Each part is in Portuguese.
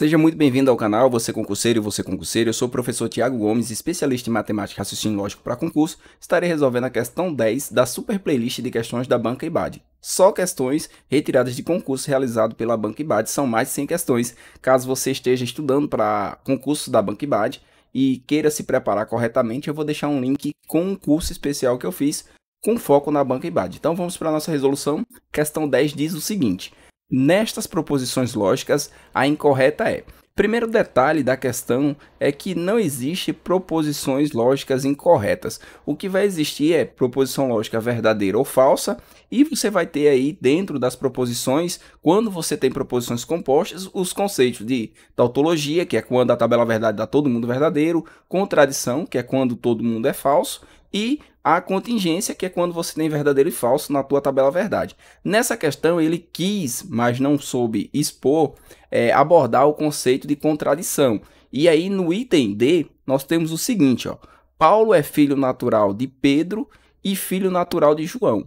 Seja muito bem-vindo ao canal, você concurseiro e você concurseiro. Eu sou o professor Tiago Gomes, especialista em matemática e raciocínio lógico para concurso. Estarei resolvendo a questão 10 da super playlist de questões da Banca IBAD. Só questões retiradas de concurso realizado pela Banca IBAD, são mais de 100 questões. Caso você esteja estudando para concurso da Banca IBAD e queira se preparar corretamente, eu vou deixar um link com um curso especial que eu fiz com foco na Banca IBAD. Então vamos para a nossa resolução. Questão 10 diz o seguinte: Nestas proposições lógicas, a incorreta é. Primeiro detalhe da questão é que não existe proposições lógicas incorretas. O que vai existir é proposição lógica verdadeira ou falsa, e você vai ter aí dentro das proposições, quando você tem proposições compostas, os conceitos de tautologia, que é quando a tabela verdade dá todo mundo verdadeiro, contradição, que é quando todo mundo é falso, e a contingência, que é quando você tem verdadeiro e falso na tua tabela verdade. Nessa questão, ele quis, mas não soube expor, é, abordar o conceito de contradição. E aí, no item D, nós temos o seguinte, ó. Paulo é filho natural de Pedro e filho natural de João.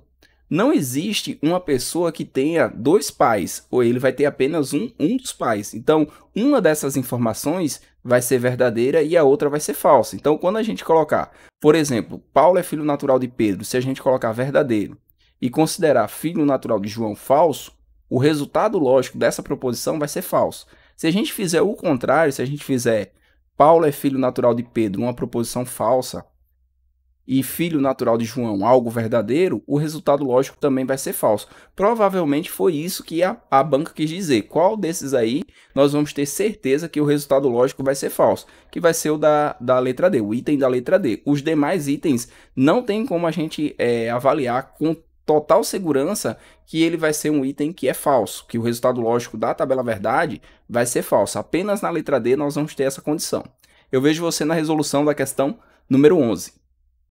Não existe uma pessoa que tenha dois pais, ou ele vai ter apenas um, um dos pais. Então, uma dessas informações vai ser verdadeira e a outra vai ser falsa. Então, quando a gente colocar, por exemplo, Paulo é filho natural de Pedro, se a gente colocar verdadeiro e considerar filho natural de João falso, o resultado lógico dessa proposição vai ser falso. Se a gente fizer o contrário, se a gente fizer Paulo é filho natural de Pedro, uma proposição falsa, e filho natural de João algo verdadeiro, o resultado lógico também vai ser falso. Provavelmente foi isso que a, a banca quis dizer. Qual desses aí nós vamos ter certeza que o resultado lógico vai ser falso? Que vai ser o da, da letra D, o item da letra D. Os demais itens não tem como a gente é, avaliar com total segurança que ele vai ser um item que é falso, que o resultado lógico da tabela verdade vai ser falso. Apenas na letra D nós vamos ter essa condição. Eu vejo você na resolução da questão número 11.